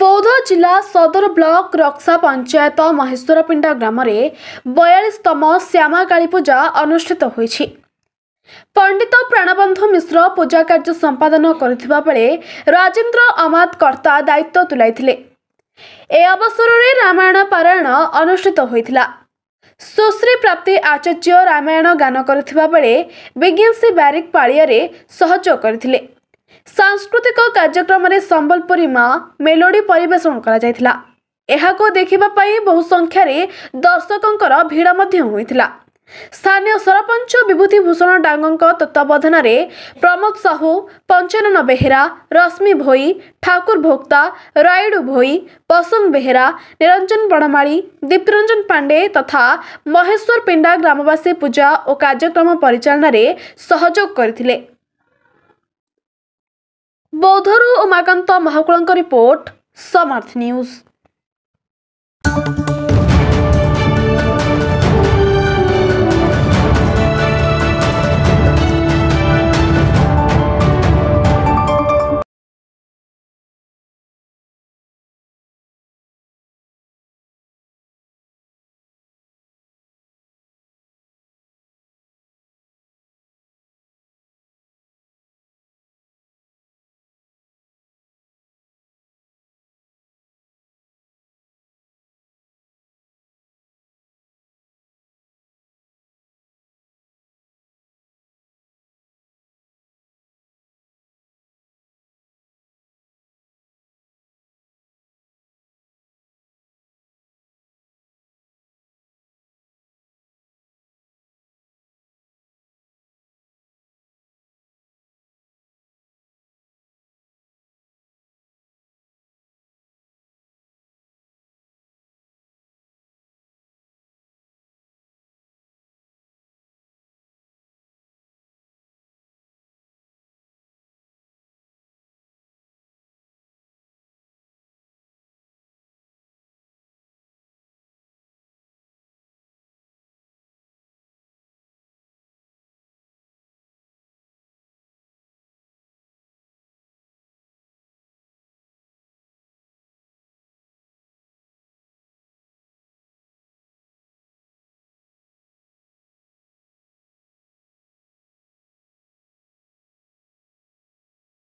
ବୌଦ୍ଧ ଜିଲ୍ଲା ସଦର ବ୍ଲକ ରକ୍ସା ପଞ୍ଚାୟତ ମହେଶ୍ୱରପିଣ୍ଡା ଗ୍ରାମରେ ବୟାଳିଶତମ ଶ୍ୟାମାକାଳୀ ପୂଜା ଅନୁଷ୍ଠିତ ହୋଇଛି ପଣ୍ଡିତ ପ୍ରାଣବନ୍ଧୁ ମିଶ୍ର ପୂଜା କାର୍ଯ୍ୟ ସମ୍ପାଦନ କରିଥିବା ବେଳେ ରାଜେନ୍ଦ୍ର ଅମାତ କର୍ତ୍ତା ଦାୟିତ୍ୱ ତୁଲାଇଥିଲେ ଏ ଅବସରରେ ରାମାୟଣ ପାରାୟଣ ଅନୁଷ୍ଠିତ ହୋଇଥିଲା ସୁଶ୍ରୀ ପ୍ରାପ୍ତି ଆଚାର୍ଯ୍ୟ ରାମାୟଣ ଗାନ କରିଥିବା ବେଳେ ବିଜ୍ଞାନ ସି ବ୍ୟାରିକ ପାଳିଆରେ ସହଯୋଗ କରିଥିଲେ ସାଂସ୍କୃତିକ କାର୍ଯ୍ୟକ୍ରମରେ ସମ୍ବଲପୁରୀ ମା ମେଲୋଡ଼ି ପରିବେଷଣ କରାଯାଇଥିଲା ଏହାକୁ ଦେଖିବା ପାଇଁ ବହୁ ସଂଖ୍ୟାରେ ଦର୍ଶକଙ୍କର ଭିଡ଼ ମଧ୍ୟ ହୋଇଥିଲା ସ୍ଥାନୀୟ ସରପଞ୍ଚ ବିଭୂତିଭୂଷଣ ଡାଙ୍ଗଙ୍କ ତତ୍ତ୍ୱାବଧାନରେ ପ୍ରମୋଦ ସାହୁ ପଞ୍ଚାନନ ବେହେରା ରଶ୍ମି ଭୋଇ ଠାକୁର ଭୋକ୍ତା ରାୟୁଡ଼ୁ ଭୋଇ ପସନ୍ଦ ବେହେରା ନିରଞ୍ଜନ ବଡ଼ମାଳି ଦୀପ୍ତିରଞ୍ଜନ ପାଣ୍ଡେ ତଥା ମହେଶ୍ୱର ପିଣ୍ଡା ଗ୍ରାମବାସୀ ପୂଜା ଓ କାର୍ଯ୍ୟକ୍ରମ ପରିଚାଳନାରେ ସହଯୋଗ କରିଥିଲେ ବୌଦ୍ଧରୁ ଉମାକାନ୍ତ ମହାକୁଳଙ୍କ ରିପୋର୍ଟ ସମର୍ଥ ନ୍ୟୁଜ୍